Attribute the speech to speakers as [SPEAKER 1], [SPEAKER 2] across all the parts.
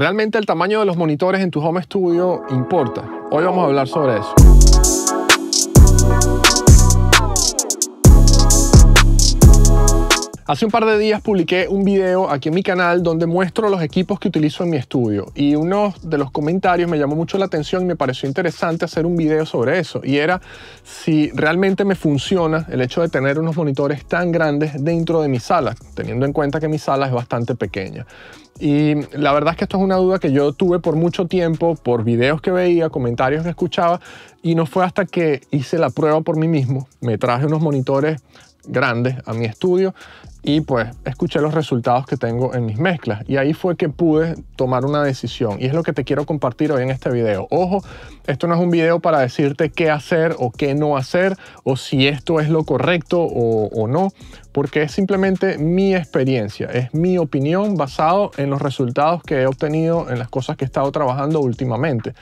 [SPEAKER 1] Realmente el tamaño de los monitores en tu home studio importa. Hoy vamos a hablar sobre eso. Hace un par de días publiqué un video aquí en mi canal donde muestro los equipos que utilizo en mi estudio y uno de los comentarios me llamó mucho la atención y me pareció interesante hacer un video sobre eso y era si realmente me funciona el hecho de tener unos monitores tan grandes dentro de mi sala, teniendo en cuenta que mi sala es bastante pequeña. Y la verdad es que esto es una duda que yo tuve por mucho tiempo, por videos que veía, comentarios que escuchaba, y no fue hasta que hice la prueba por mí mismo, me traje unos monitores grande a mi estudio y pues escuché los resultados que tengo en mis mezclas y ahí fue que pude tomar una decisión y es lo que te quiero compartir hoy en este video. Ojo, esto no es un video para decirte qué hacer o qué no hacer o si esto es lo correcto o, no, porque es simplemente mi experiencia, es mi opinión basado en los resultados que he obtenido en las cosas que he estado trabajando últimamente.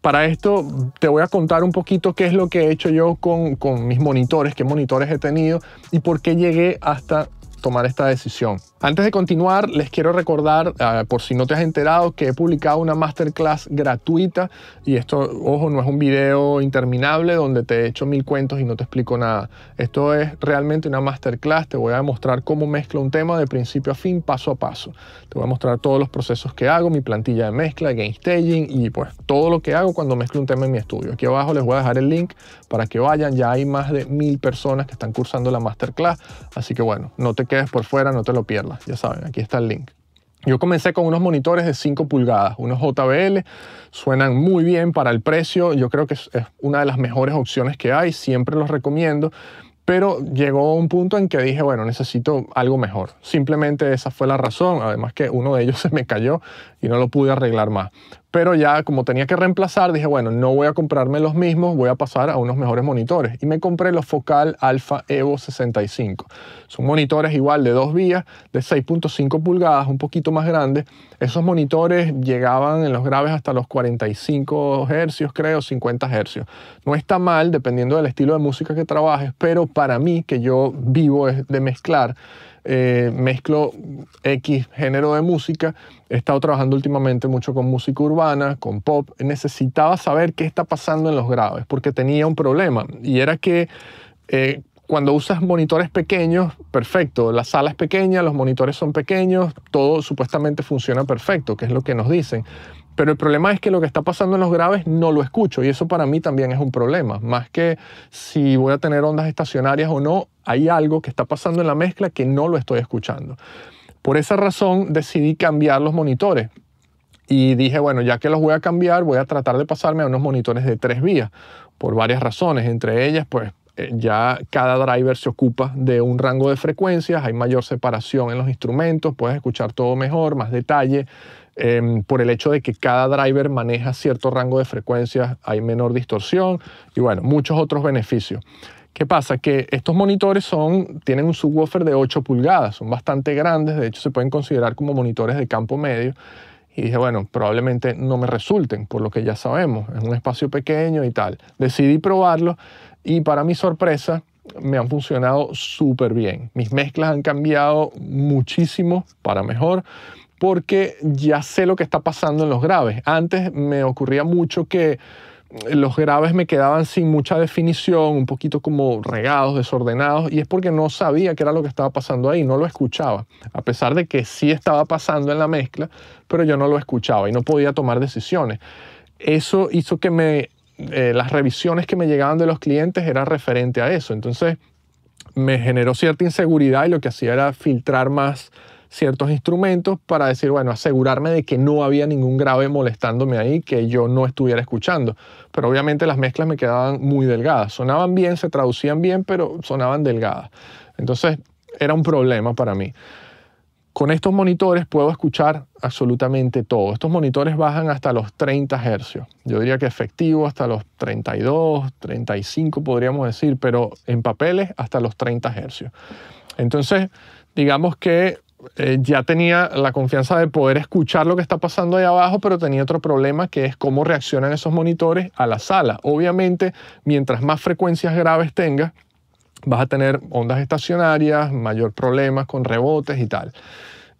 [SPEAKER 1] Para esto te voy a contar un poquito qué es lo que he hecho yo con, mis monitores, qué monitores he tenido y por qué llegué hasta tomar esta decisión. Antes de continuar, les quiero recordar, ah, por si no te has enterado, que he publicado una masterclass gratuita y esto, ojo, no es un video interminable donde te echo mil cuentos y no te explico nada. Esto es realmente una masterclass, te voy a mostrar cómo mezclo un tema de principio a fin, paso a paso. Te voy a mostrar todos los procesos que hago, mi plantilla de mezcla, game staging y pues todo lo que hago cuando mezclo un tema en mi estudio. Aquí abajo les voy a dejar el link para que vayan, ya hay más de mil personas que están cursando la masterclass, así que bueno, no te quedes por fuera, no te lo pierdas. Ya saben, aquí está el link. Yo comencé con unos monitores de 5 pulgadas, unos JBL, suenan muy bien para el precio, yo creo que es una de las mejores opciones que hay, siempre los recomiendo, pero llegó un punto en que dije, bueno, necesito algo mejor. Simplemente esa fue la razón, además que uno de ellos se me cayó y no lo pude arreglar más pero ya como tenía que reemplazar, dije, bueno, no voy a comprarme los mismos, voy a pasar a unos mejores monitores. Y me compré los Focal Alpha Evo 65. Son monitores igual de dos vías, de 6.5 pulgadas, un poquito más grandes. Esos monitores llegaban en los graves hasta los 45 Hz, creo, 50 Hz. No está mal, dependiendo del estilo de música que trabajes, pero para mí, que yo vivo es de mezclar, eh, mezclo X género de música, he estado trabajando últimamente mucho con música urbana, con pop, necesitaba saber qué está pasando en los graves, porque tenía un problema, y era que... Eh, cuando usas monitores pequeños, perfecto. La sala es pequeña, los monitores son pequeños, todo supuestamente funciona perfecto, que es lo que nos dicen. Pero el problema es que lo que está pasando en los graves no lo escucho y eso para mí también es un problema. Más que si voy a tener ondas estacionarias o no, hay algo que está pasando en la mezcla que no lo estoy escuchando. Por esa razón decidí cambiar los monitores y dije, bueno, ya que los voy a cambiar, voy a tratar de pasarme a unos monitores de tres vías, por varias razones, entre ellas, pues eh, ya cada driver se ocupa de un rango de frecuencias, hay mayor separación en los instrumentos, puedes escuchar todo mejor, más detalle, Em, por el hecho de que cada driver maneja cierto rango de frecuencias, hay menor distorsión y bueno, muchos otros beneficios. ¿Qué pasa? Que estos monitores son, tienen un subwoofer de 8 pulgadas, son bastante grandes, de hecho se pueden considerar como monitores de campo medio. Y dije, bueno, probablemente no me resulten, por lo que ya sabemos, es un espacio pequeño y tal. Decidí probarlo, y para mi sorpresa me han funcionado súper bien. Mis mezclas han cambiado muchísimo para mejor porque ya sé lo que está pasando en los graves. Antes me ocurría mucho que los graves me quedaban sin mucha definición, un poquito como regados, desordenados, y es porque no sabía qué era lo que estaba pasando ahí, no lo escuchaba, a pesar de que sí estaba pasando en la mezcla, pero yo no lo escuchaba y no podía tomar decisiones. Eso hizo que me, eh, las revisiones que me llegaban de los clientes eran referente a eso, entonces me generó cierta inseguridad y lo que hacía era filtrar más ciertos instrumentos para decir, bueno, asegurarme de que no había ningún grave molestándome ahí que yo no estuviera escuchando. Pero obviamente las mezclas me quedaban muy delgadas. Sonaban bien, se traducían bien, pero sonaban delgadas. Entonces era un problema para mí. Con estos monitores puedo escuchar absolutamente todo. Estos monitores bajan hasta los 30 Hz. Yo diría que efectivo hasta los 32, 35 podríamos decir, pero en papeles hasta los 30 Hz. Entonces, digamos que eh, ya tenía la confianza de poder escuchar lo que está pasando ahí abajo, pero tenía otro problema que es cómo reaccionan esos monitores a la sala. Obviamente, mientras más frecuencias graves tengas, vas a tener ondas estacionarias, mayor problemas con rebotes y tal.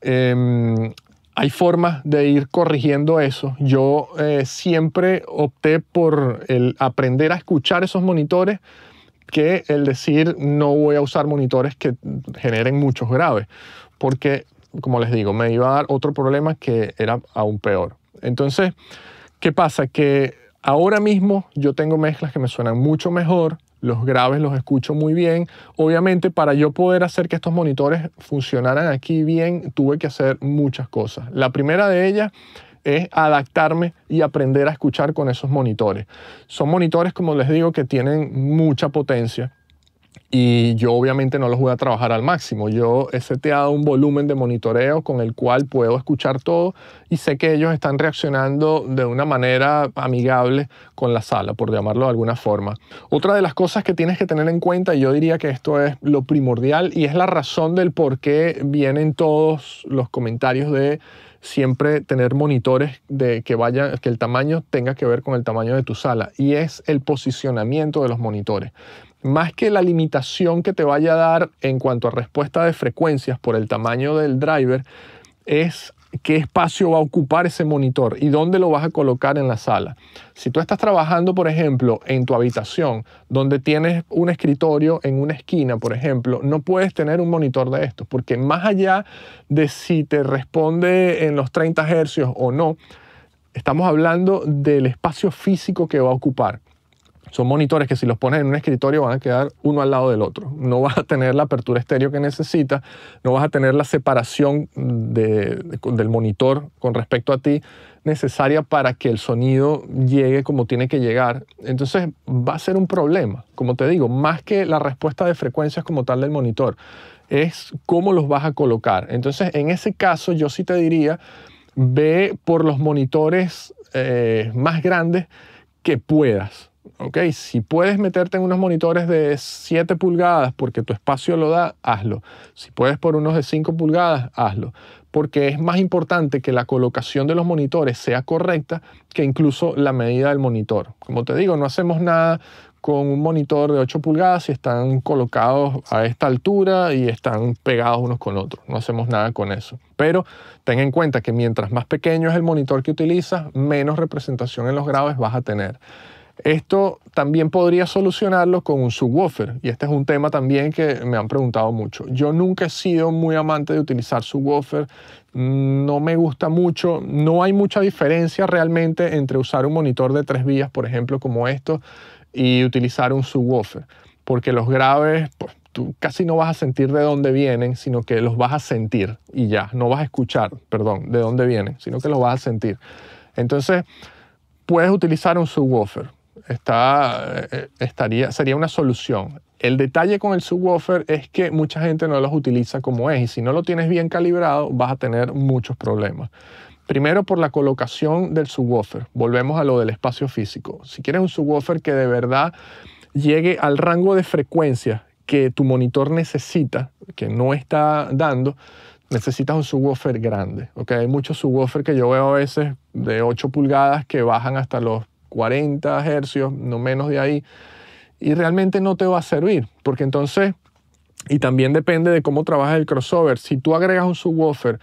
[SPEAKER 1] Em, hay formas de ir corrigiendo eso. Yo eh, siempre opté por el aprender a escuchar esos monitores que el decir no voy a usar monitores que generen muchos graves, porque, como les digo, me iba a dar otro problema que era aún peor. Entonces, ¿qué pasa? Que ahora mismo yo tengo mezclas que me suenan mucho mejor, los graves los escucho muy bien. Obviamente para yo poder hacer que estos monitores funcionaran aquí bien, tuve que hacer muchas cosas. La primera de ellas es adaptarme y aprender a escuchar con esos monitores. Son monitores, como les digo, que tienen mucha potencia, y yo obviamente no los voy a trabajar al máximo. Yo he seteado un volumen de monitoreo con el cual puedo escuchar todo y sé que ellos están reaccionando de una manera amigable con la sala, por llamarlo de alguna forma. Otra de las cosas que tienes que tener en cuenta, y yo diría que esto es lo primordial y es la razón del por qué vienen todos los comentarios de siempre tener monitores de que vayan, que el tamaño tenga que ver con el tamaño de tu sala y es el posicionamiento de los monitores. Más que la limitación que te vaya a dar en cuanto a respuesta de frecuencias por el tamaño del driver, es qué espacio va a ocupar ese monitor y dónde lo vas a colocar en la sala. Si tú estás trabajando, por ejemplo, en tu habitación, donde tienes un escritorio en una esquina, por ejemplo, no puedes tener un monitor de estos, porque más allá de si te responde en los 30 Hz o no, estamos hablando del espacio físico que va a ocupar. Son monitores que si los pones en un escritorio van a quedar uno al lado del otro. No vas a tener la apertura estéreo que necesitas, no vas a tener la separación del monitor con respecto a ti necesaria para que el sonido llegue como tiene que llegar. Entonces va a ser un problema, como te digo, más que la respuesta de frecuencias como tal del monitor, es cómo los vas a colocar. Entonces en ese caso yo sí te diría, ve por los monitores eh, más grandes que puedas si puedes meterte en unos monitores de 7 pulgadas porque tu espacio lo da, hazlo. Si puedes por unos de 5 pulgadas, hazlo. Porque es más importante que la colocación de los monitores sea correcta que incluso la medida del monitor. Como te digo, no hacemos nada con un monitor de 8 pulgadas si están colocados a esta altura y están pegados unos con otros. No hacemos nada con eso. Pero ten en cuenta que mientras más pequeño es el monitor que utilizas, menos representación en los graves vas a tener. Esto también podría solucionarlo con un subwoofer y este es un tema también que me han preguntado mucho. Yo nunca he sido muy amante de utilizar subwoofer, no me gusta mucho, no hay mucha diferencia realmente entre usar un monitor de tres vías, por ejemplo, como esto, y utilizar un subwoofer, porque los graves, pues tú casi no vas a sentir de dónde vienen, sino que los vas a sentir y ya, no vas a escuchar, perdón, de dónde vienen, sino que los vas a sentir. Entonces, puedes utilizar un subwoofer eh, eh, estaría, sería una solución. El detalle con el subwoofer es que mucha gente no los utiliza como es y si no lo tienes bien calibrado vas a tener muchos problemas. Primero por la colocación del subwoofer. Volvemos a lo del espacio físico. Si quieres un subwoofer que de verdad llegue al rango de frecuencia que tu monitor necesita, que no está dando, necesitas un subwoofer grande. Hay muchos subwoofer que yo veo a veces de 8 pulgadas que bajan hasta los 40 hercios, no menos de ahí, y realmente no te va a servir, porque entonces, y también depende de cómo trabaja el crossover, si tú agregas un subwoofer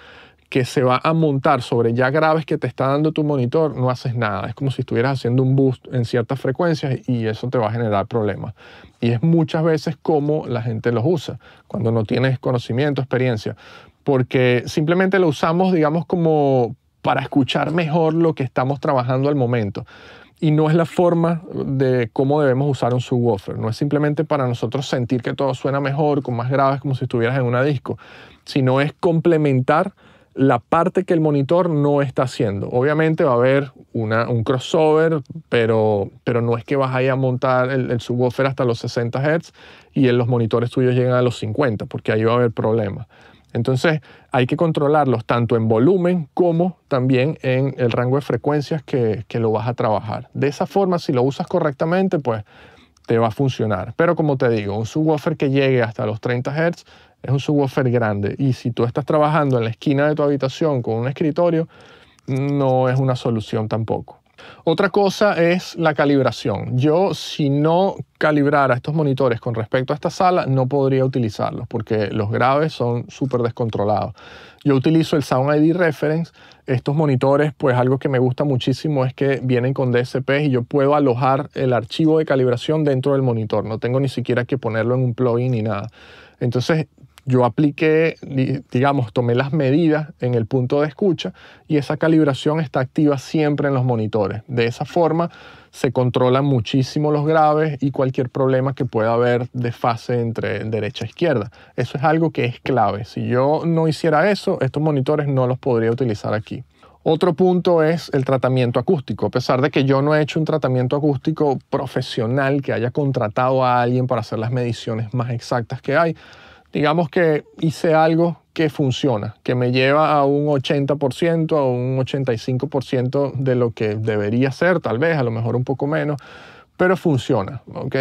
[SPEAKER 1] que se va a montar sobre ya graves que te está dando tu monitor, no haces nada. Es como si estuvieras haciendo un boost en ciertas frecuencias y eso te va a generar problemas. Y es muchas veces como la gente los usa, cuando no tienes conocimiento, experiencia, porque simplemente lo usamos, digamos, como para escuchar mejor lo que estamos trabajando al momento y no es la forma de cómo debemos usar un subwoofer. No es simplemente para nosotros sentir que todo suena mejor, con más graves, como si estuvieras en una disco, sino es complementar la parte que el monitor no está haciendo. Obviamente va a haber un crossover, pero, pero no es que vas ahí a montar el, subwoofer hasta los 60 Hz y en los monitores tuyos lleguen a los 50, porque ahí va a haber problemas. Entonces hay que controlarlos tanto en volumen como también en el rango de frecuencias que, lo vas a trabajar. De esa forma, si lo usas correctamente, pues te va a funcionar. Pero como te digo, un subwoofer que llegue hasta los 30 Hz es un subwoofer grande. Y si tú estás trabajando en la esquina de tu habitación con un escritorio, no es una solución tampoco. Otra cosa es la calibración. Yo si no calibrara estos monitores con respecto a esta sala, no podría utilizarlos porque los graves son súper descontrolados. Yo utilizo el Sound ID Reference. Estos monitores, pues algo que me gusta muchísimo es que vienen con DSP y yo puedo alojar el archivo de calibración dentro del monitor. No tengo ni siquiera que ponerlo en un plugin ni nada. Entonces, yo apliqué, digamos, tomé las medidas en el punto de escucha y esa calibración está activa siempre en los monitores. De esa forma se controlan muchísimo los graves y cualquier problema que pueda haber de fase entre derecha e izquierda. Eso es algo que es clave. Si yo no hiciera eso, estos monitores no los podría utilizar aquí. Otro punto es el tratamiento acústico. A pesar de que yo no he hecho un tratamiento acústico profesional que haya contratado a alguien para hacer las mediciones más exactas que hay, digamos que hice algo que funciona, que me lleva a un 80%, a un 85% de lo que debería ser, tal vez, a lo mejor un poco menos, pero funciona, ¿ok?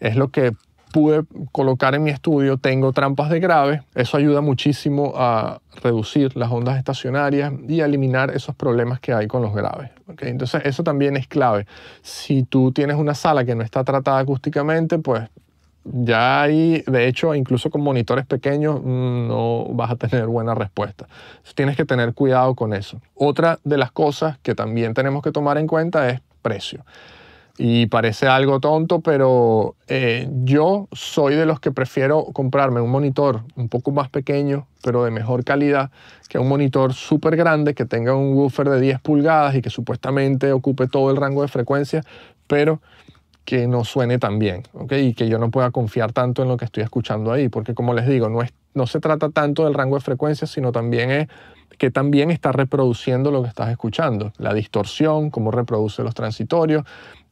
[SPEAKER 1] Es lo que pude colocar en mi estudio, tengo trampas de graves, eso ayuda muchísimo a reducir las ondas estacionarias y a eliminar esos problemas que hay con los graves. ¿okay? Entonces eso también es clave. Si tú tienes una sala que no está tratada acústicamente, pues ya ahí, de hecho, incluso con monitores pequeños mm, no vas a tener buena respuesta. Tienes que tener cuidado con eso. Otra de las cosas que también tenemos que tomar en cuenta es precio. Y parece algo tonto, pero eh, yo soy de los que prefiero comprarme un monitor un poco más pequeño, pero de mejor calidad, que un monitor súper grande que tenga un woofer de 10 pulgadas y que supuestamente ocupe todo el rango de frecuencia pero que no suene tan bien, ¿ok? Y que yo no pueda confiar tanto en lo que estoy escuchando ahí, porque como les digo, no, es, no se trata tanto del rango de frecuencias, sino también es que también está reproduciendo lo que estás escuchando, la distorsión, cómo reproduce los transitorios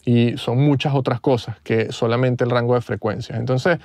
[SPEAKER 1] y son muchas otras cosas que solamente el rango de frecuencias. Entonces,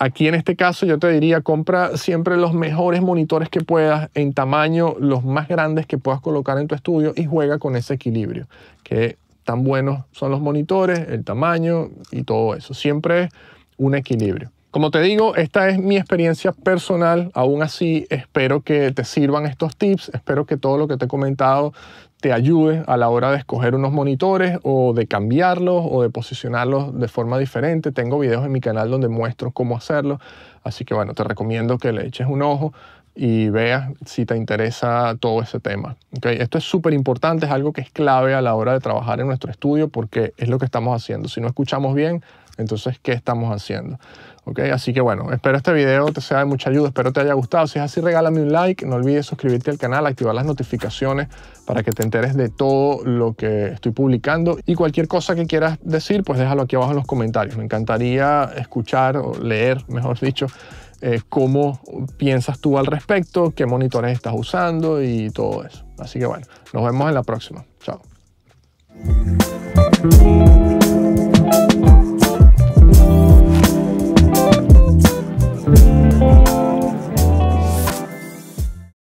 [SPEAKER 1] Aquí en este caso yo te diría, compra siempre los mejores monitores que puedas en tamaño, los más grandes que puedas colocar en tu estudio y juega con ese equilibrio, que tan buenos son los monitores, el tamaño y todo eso. Siempre es un equilibrio. Como te digo, esta es mi experiencia personal. Aún así, espero que te sirvan estos tips. Espero que todo lo que te he comentado te ayude a la hora de escoger unos monitores o de cambiarlos o de posicionarlos de forma diferente. Tengo videos en mi canal donde muestro cómo hacerlo. Así que bueno, te recomiendo que le eches un ojo y veas si te interesa todo ese tema. Esto es súper importante, es algo que es clave a la hora de trabajar en nuestro estudio porque es lo que estamos haciendo. Si no escuchamos bien, entonces, ¿qué estamos haciendo? ¿Ok? Así que bueno, espero este video te sea de mucha ayuda, espero te haya gustado. Si es así, regálame un like, no olvides suscribirte al canal, activar las notificaciones para que te enteres de todo lo que estoy publicando y cualquier cosa que quieras decir, pues déjalo aquí abajo en los comentarios. Me encantaría escuchar o leer, mejor dicho, eh, cómo piensas tú al respecto, qué monitores estás usando y todo eso. Así que bueno, nos vemos en la próxima. Chao.